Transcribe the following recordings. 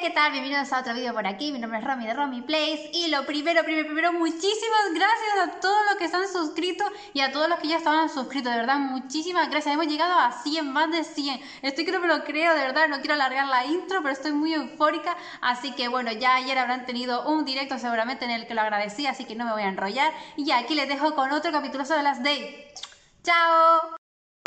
¿qué tal? Bienvenidos a otro video por aquí, mi nombre es Romy de Romy Place y lo primero, primero, primero, muchísimas gracias a todos los que están suscritos y a todos los que ya estaban suscritos, de verdad, muchísimas gracias, hemos llegado a 100, más de 100, estoy que no me lo creo, de verdad, no quiero alargar la intro, pero estoy muy eufórica, así que bueno, ya ayer habrán tenido un directo seguramente en el que lo agradecí, así que no me voy a enrollar y aquí les dejo con otro capítulo de las Day. ¡Chao!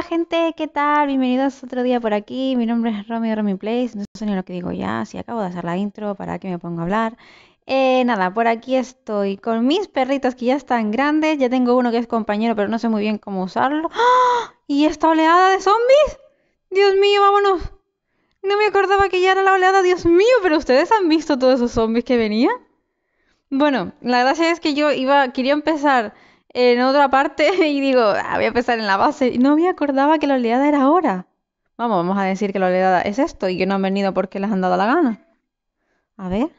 gente, ¿qué tal? Bienvenidos otro día por aquí. Mi nombre es Romy de Place. No sé ni lo que digo ya, si acabo de hacer la intro, ¿para que me ponga a hablar? Eh, nada, por aquí estoy con mis perritos que ya están grandes. Ya tengo uno que es compañero, pero no sé muy bien cómo usarlo. ¡Ah! ¿Y esta oleada de zombies? Dios mío, vámonos. No me acordaba que ya era la oleada, Dios mío, pero ustedes han visto todos esos zombies que venían. Bueno, la gracia es que yo iba, quería empezar en otra parte y digo, ah, voy a empezar en la base. Y no me acordaba que la oleada era ahora. Vamos, vamos a decir que la oleada es esto y que no han venido porque les han dado la gana. A ver.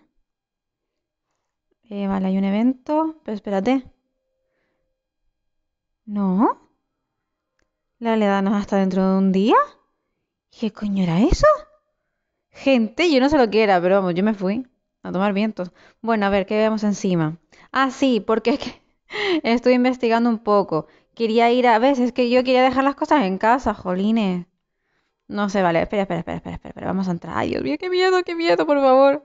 Eh, vale, hay un evento, pero espérate. ¿No? ¿La oleada no está hasta dentro de un día? ¿Qué coño era eso? Gente, yo no sé lo que era, pero vamos, yo me fui a tomar vientos. Bueno, a ver, ¿qué vemos encima? Ah, sí, porque es que Estoy investigando un poco. Quería ir a veces que yo quería dejar las cosas en casa, jolines. No sé, vale, espera, espera, espera, espera, espera, Vamos a entrar. Ay, Dios mío, qué miedo, qué miedo, por favor.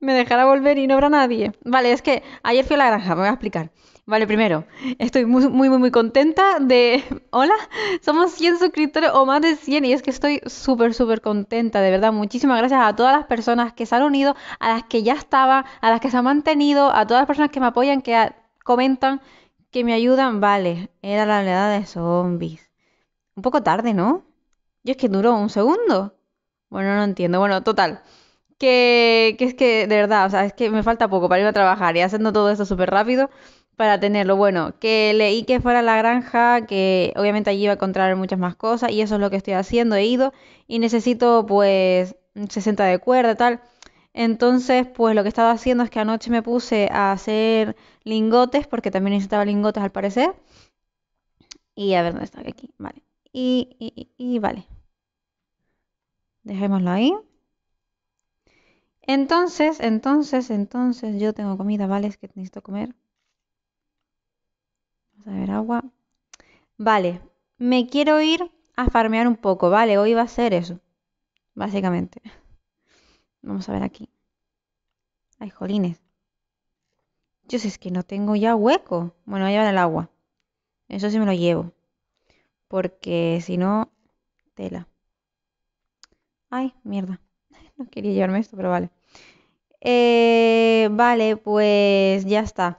Me dejará volver y no habrá nadie. Vale, es que ayer fui a la granja, me voy a explicar. Vale, primero, estoy muy, muy, muy, muy contenta de... Hola, somos 100 suscriptores o más de 100 y es que estoy súper, súper contenta, de verdad. Muchísimas gracias a todas las personas que se han unido, a las que ya estaba, a las que se han mantenido, a todas las personas que me apoyan, que comentan que me ayudan, vale, era la oleada de zombies. Un poco tarde, ¿no? Yo es que duró un segundo. Bueno, no entiendo. Bueno, total. Que, que es que, de verdad, o sea, es que me falta poco para ir a trabajar y haciendo todo esto súper rápido para tenerlo. Bueno, que leí que fuera la granja, que obviamente allí iba a encontrar muchas más cosas y eso es lo que estoy haciendo. He ido y necesito pues 60 de cuerda, tal. Entonces, pues lo que estaba haciendo es que anoche me puse a hacer lingotes, porque también necesitaba lingotes al parecer. Y a ver dónde está aquí, vale. Y, y, y, y vale. Dejémoslo ahí. Entonces, entonces, entonces, yo tengo comida, ¿vale? Es que necesito comer. Vamos a ver agua. Vale, me quiero ir a farmear un poco, ¿vale? Hoy va a ser eso, básicamente. Vamos a ver aquí. Ay, jolines. Yo sé, es que no tengo ya hueco. Bueno, voy a llevar el agua. Eso sí me lo llevo. Porque si no, tela. Ay, mierda. No quería llevarme esto, pero vale. Eh, vale, pues ya está.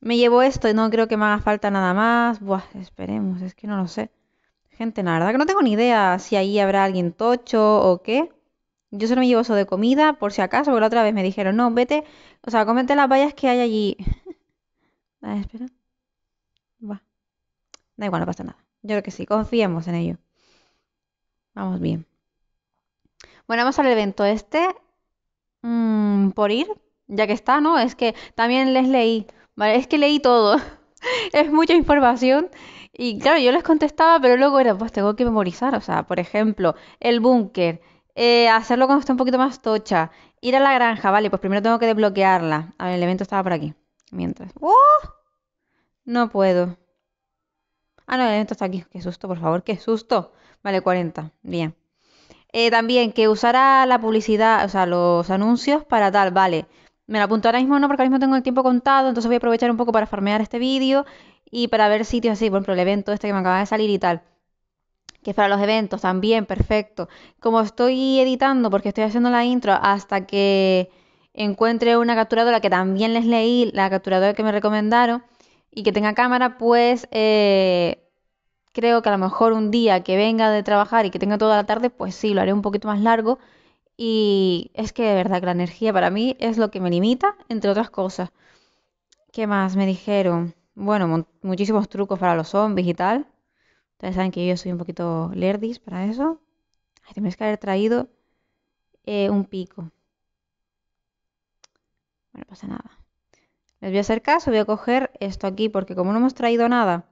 Me llevo esto y no creo que me haga falta nada más. Buah, esperemos, es que no lo sé. Gente, la verdad que no tengo ni idea si ahí habrá alguien tocho o qué. Yo solo me llevo eso de comida, por si acaso, porque la otra vez me dijeron, no, vete, o sea, comete las vallas que hay allí. A ver, espera. Va. Da igual, no pasa nada. Yo creo que sí, confiemos en ello. Vamos bien. Bueno, vamos al evento este. Mm, por ir, ya que está, ¿no? Es que también les leí, ¿vale? Es que leí todo. es mucha información. Y claro, yo les contestaba, pero luego era, pues tengo que memorizar. O sea, por ejemplo, el búnker, eh, hacerlo cuando está un poquito más tocha. Ir a la granja, vale, pues primero tengo que desbloquearla. A ver, el evento estaba por aquí. Mientras. ¡Oh! No puedo. Ah, no, el evento está aquí. Qué susto, por favor, qué susto. Vale, 40. Bien. Eh, también que usara la publicidad, o sea, los anuncios para tal, vale. Me lo apunto ahora mismo no, porque ahora mismo tengo el tiempo contado, entonces voy a aprovechar un poco para farmear este vídeo y para ver sitios así, por ejemplo, el evento este que me acaba de salir y tal que para los eventos también, perfecto. Como estoy editando, porque estoy haciendo la intro hasta que encuentre una capturadora que también les leí, la capturadora que me recomendaron, y que tenga cámara, pues eh, creo que a lo mejor un día que venga de trabajar y que tenga toda la tarde, pues sí, lo haré un poquito más largo. Y es que de verdad que la energía para mí es lo que me limita, entre otras cosas. ¿Qué más me dijeron? Bueno, muchísimos trucos para los zombies y tal. Ya saben que yo soy un poquito lerdis para eso. Ay, tienes que haber traído eh, un pico. Bueno, pasa nada. Les voy a hacer caso, voy a coger esto aquí, porque como no hemos traído nada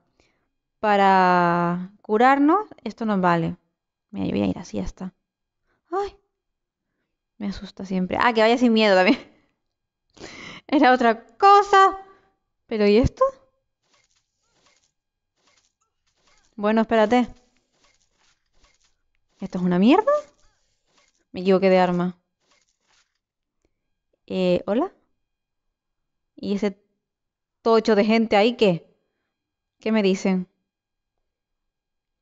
para curarnos, esto nos vale. Mira, yo voy a ir así, hasta... está. Ay, me asusta siempre. Ah, que vaya sin miedo también. Era otra cosa. ¿Pero y esto? Bueno, espérate. ¿Esto es una mierda? Me equivoqué de arma. Eh, ¿Hola? ¿Y ese tocho de gente ahí qué? ¿Qué me dicen?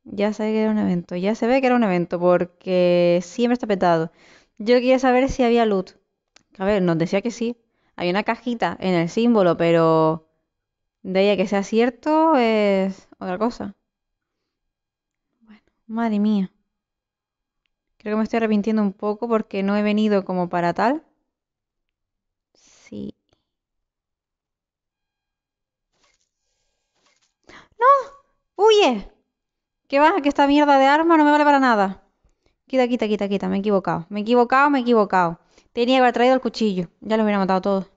Ya sé que era un evento. Ya se ve que era un evento porque siempre está petado. Yo quería saber si había loot. A ver, nos decía que sí. Había una cajita en el símbolo, pero de ella que sea cierto es otra cosa. Madre mía. Creo que me estoy arrepintiendo un poco porque no he venido como para tal. Sí. ¡No! ¡Huye! ¿Qué va? Que esta mierda de arma no me vale para nada. Quita, quita, quita, quita. Me he equivocado. Me he equivocado, me he equivocado. Tenía que haber traído el cuchillo. Ya lo hubiera matado todos.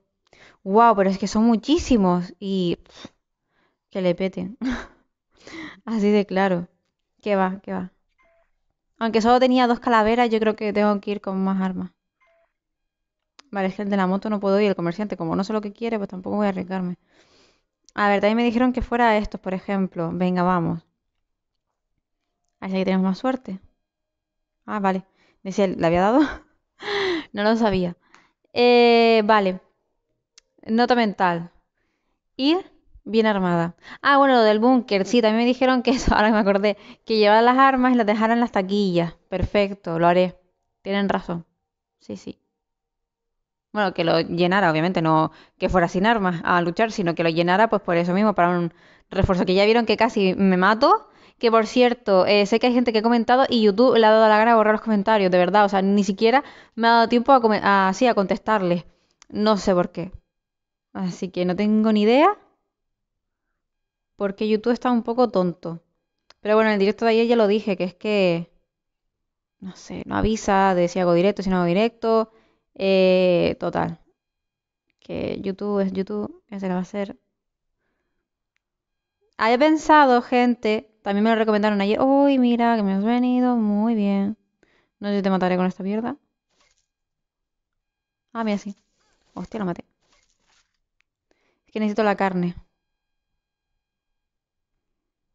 ¡Wow! Pero es que son muchísimos. Y. Que le peten. Así de claro. Qué va, que va. Aunque solo tenía dos calaveras, yo creo que tengo que ir con más armas. Vale, es que el de la moto no puedo ir, el comerciante, como no sé lo que quiere, pues tampoco voy a arriesgarme. A ver, también me dijeron que fuera estos, por ejemplo. Venga, vamos. Así que tenemos más suerte. Ah, vale. Decía, ¿le había dado? no lo sabía. Eh, vale. Nota mental. Ir Bien armada. Ah, bueno, lo del búnker. Sí, también me dijeron que eso, ahora que me acordé, que llevaba las armas y las dejaran en las taquillas. Perfecto, lo haré. Tienen razón. Sí, sí. Bueno, que lo llenara, obviamente, no que fuera sin armas a luchar, sino que lo llenara, pues por eso mismo, para un refuerzo. Que ya vieron que casi me mato. Que por cierto, eh, sé que hay gente que ha comentado y YouTube le ha dado la gana a borrar los comentarios, de verdad. O sea, ni siquiera me ha dado tiempo a, a, sí, a contestarles. No sé por qué. Así que no tengo ni idea porque YouTube está un poco tonto. Pero bueno, en el directo de ayer ya lo dije, que es que, no sé, no avisa de si hago directo, si no hago directo. Eh, total. Que YouTube es YouTube, ese se va a hacer. Había pensado, gente, también me lo recomendaron ayer. Uy, mira, que me has venido muy bien. No sé si te mataré con esta mierda. Ah, mira, sí. Hostia, lo maté. Es que necesito la carne.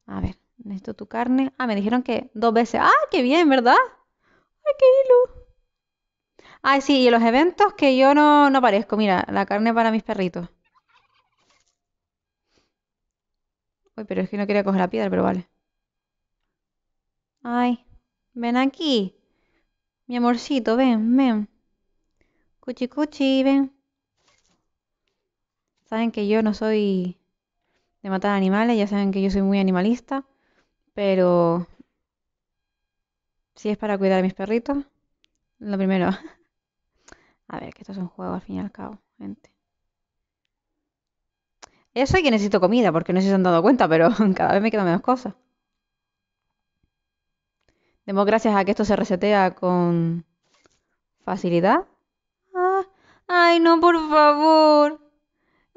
A ver, necesito tu carne. Ah, me dijeron que dos veces. Ah, qué bien, ¿verdad? Ay, qué hilo. Ay, sí, y los eventos que yo no, no aparezco. Mira, la carne para mis perritos. Uy, pero es que no quería coger la piedra, pero vale. Ay, ven aquí. Mi amorcito, ven, ven. Cuchi, cuchi, ven. Saben que yo no soy de matar animales, ya saben que yo soy muy animalista, pero si es para cuidar a mis perritos, lo primero. a ver, que esto es un juego al fin y al cabo, gente. Ya sé que necesito comida, porque no sé si se han dado cuenta, pero cada vez me quedan menos cosas. Demos gracias a que esto se resetea con facilidad. Ah, ay, no, por favor.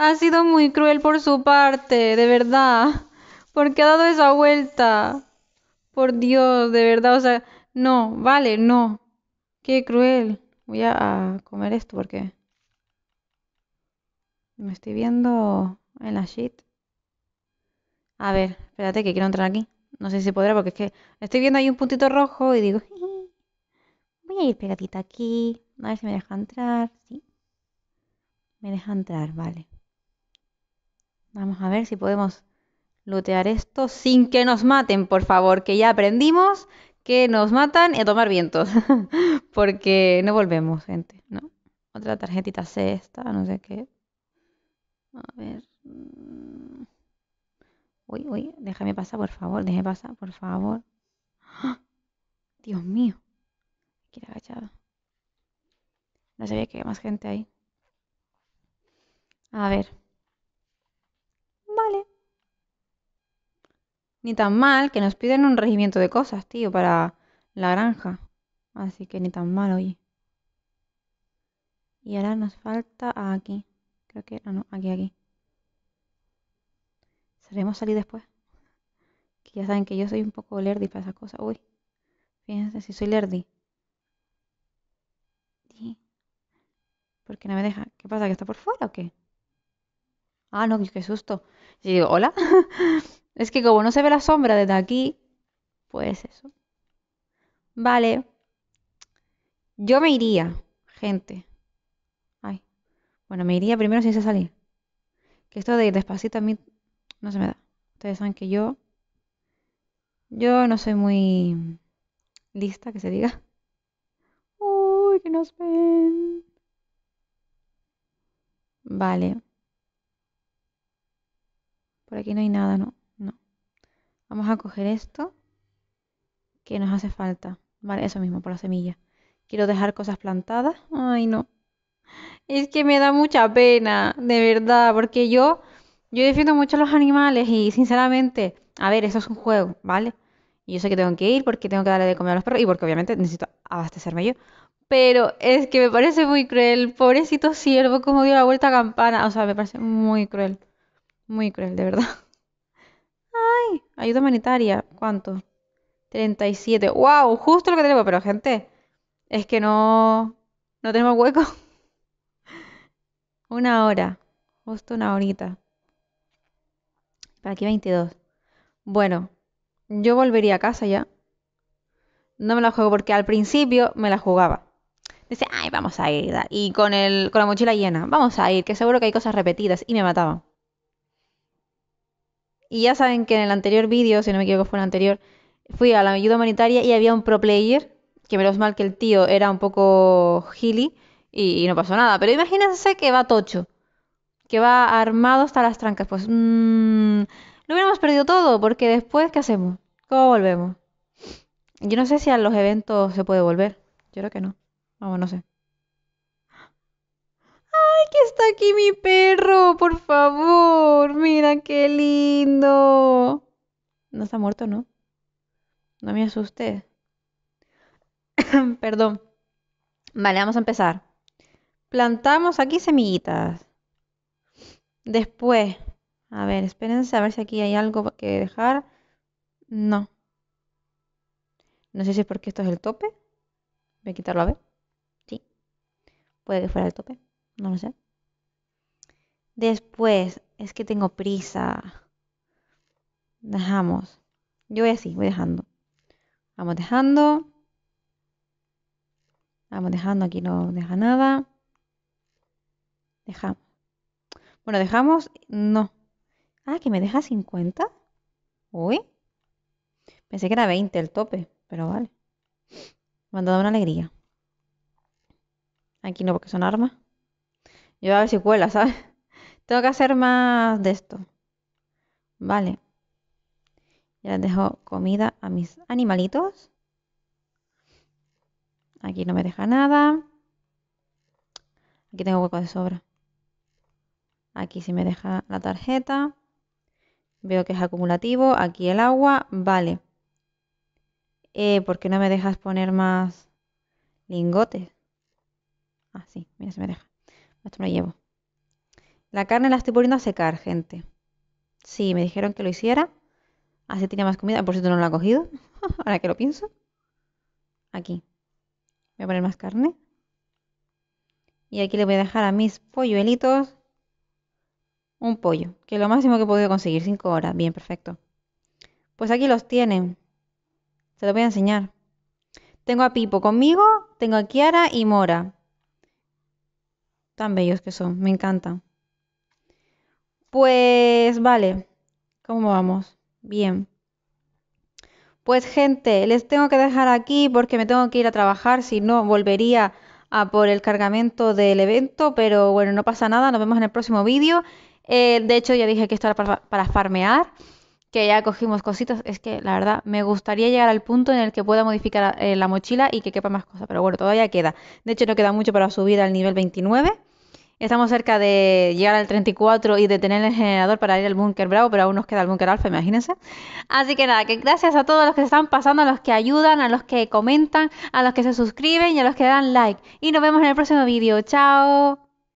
Ha sido muy cruel por su parte, de verdad. porque ha dado esa vuelta? Por Dios, de verdad, o sea, no, vale, no. Qué cruel. Voy a comer esto porque me estoy viendo en la shit. A ver, espérate que quiero entrar aquí. No sé si podrá porque es que estoy viendo ahí un puntito rojo y digo, voy a ir pegadita aquí. A ver si me deja entrar. Sí. Me deja entrar, vale. Vamos a ver si podemos lootear esto sin que nos maten, por favor, que ya aprendimos que nos matan y a tomar vientos. Porque no volvemos, gente, ¿no? Otra tarjetita cesta, esta, no sé qué. A ver. Mm. Uy, uy, déjame pasar, por favor, déjame pasar, por favor. ¡Ah! Dios mío. Quiero agachado. No sabía que había más gente ahí. A ver. Vale. Ni tan mal que nos piden un regimiento de cosas, tío, para la granja. Así que ni tan mal, oye. Y ahora nos falta aquí. Creo que... Ah, no, aquí, aquí. ¿Seremos salir después. Que ya saben que yo soy un poco Lerdy para esas cosas. Uy. Fíjense si soy lerdy ¿Por qué no me deja? ¿Qué pasa? ¿Que está por fuera o qué? Ah, no, qué susto. Y digo, hola. es que como no se ve la sombra desde aquí, pues eso. Vale. Yo me iría, gente. Ay. Bueno, me iría primero sin se salir. Que esto de ir despacito a mí no se me da. Ustedes saben que yo. Yo no soy muy lista, que se diga. Uy, que nos ven. Vale. Por aquí no hay nada, ¿no? No. Vamos a coger esto que nos hace falta. Vale, eso mismo, por la semilla. Quiero dejar cosas plantadas. Ay, no. Es que me da mucha pena, de verdad, porque yo, yo defiendo mucho a los animales y sinceramente, a ver, eso es un juego, ¿vale? Y yo sé que tengo que ir porque tengo que darle de comer a los perros y porque obviamente necesito abastecerme yo. Pero es que me parece muy cruel, pobrecito siervo, como dio la vuelta a campana. O sea, me parece muy cruel. Muy cruel, de verdad. Ay, ayuda humanitaria. ¿Cuánto? 37. ¡Wow! Justo lo que tenemos, pero gente, es que no. No tenemos hueco. Una hora. Justo una horita. Para aquí 22. Bueno, yo volvería a casa ya. No me la juego porque al principio me la jugaba. Dice, ay, vamos a ir. Y con, el, con la mochila llena, vamos a ir, que seguro que hay cosas repetidas. Y me mataban. Y ya saben que en el anterior vídeo, si no me equivoco fue el anterior, fui a la ayuda humanitaria y había un pro player, que menos mal que el tío era un poco gili y, no pasó nada. Pero imagínense que va tocho, que va armado hasta las trancas. Pues mm, lo hubiéramos perdido todo, porque después, ¿qué hacemos? ¿Cómo volvemos? Yo no sé si a los eventos se puede volver. Yo creo que no. Vamos, no sé aquí mi perro, por favor. Mira qué lindo. No está muerto, ¿no? No me asuste Perdón. Vale, vamos a empezar. Plantamos aquí semillitas. Después, a ver, espérense a ver si aquí hay algo que dejar. No. No sé si es porque esto es el tope. Voy a quitarlo a ver. Sí. Puede que fuera el tope. No lo sé. Después, es que tengo prisa. Dejamos. Yo voy así, voy dejando. Vamos dejando. Vamos dejando, aquí no deja nada. Dejamos. Bueno, dejamos, no. Ah, que me deja 50. Uy. Pensé que era 20 el tope, pero vale. Me han dado una alegría. Aquí no, porque son armas. Yo voy a ver si cuela, ¿sabes? Tengo que hacer más de esto. Vale. Ya les dejo comida a mis animalitos. Aquí no me deja nada. Aquí tengo hueco de sobra. Aquí sí me deja la tarjeta. Veo que es acumulativo. Aquí el agua. Vale. Eh, ¿Por qué no me dejas poner más lingotes? Ah, sí. Mira, se me deja. Esto lo llevo. La carne la estoy poniendo a secar, gente. Sí, me dijeron que lo hiciera. Así tiene más comida. Por cierto, no lo ha cogido. Ahora que lo pienso. Aquí. Voy a poner más carne. Y aquí le voy a dejar a mis polluelitos un pollo, que es lo máximo que he podido conseguir, Cinco horas. Bien, perfecto. Pues aquí los tienen. Se los voy a enseñar. Tengo a Pipo conmigo, tengo a Kiara y Mora. Tan bellos que son, me encantan. Pues vale, ¿cómo vamos? Bien. Pues gente, les tengo que dejar aquí porque me tengo que ir a trabajar, si no volvería a por el cargamento del evento, pero bueno, no pasa nada, nos vemos en el próximo vídeo. Eh, de hecho, ya dije que esto era para, farmear, que ya cogimos cositas, es que la verdad me gustaría llegar al punto en el que pueda modificar eh, la mochila y que quepa más cosas, pero bueno, todavía queda. De hecho, no queda mucho para subir al nivel 29. Estamos cerca de llegar al 34 y de tener el generador para ir al búnker Bravo, pero aún nos queda el búnker Alfa, imagínense. Así que nada, que gracias a todos los que se están pasando, a los que ayudan, a los que comentan, a los que se suscriben y a los que dan like. Y nos vemos en el próximo vídeo. ¡Chao!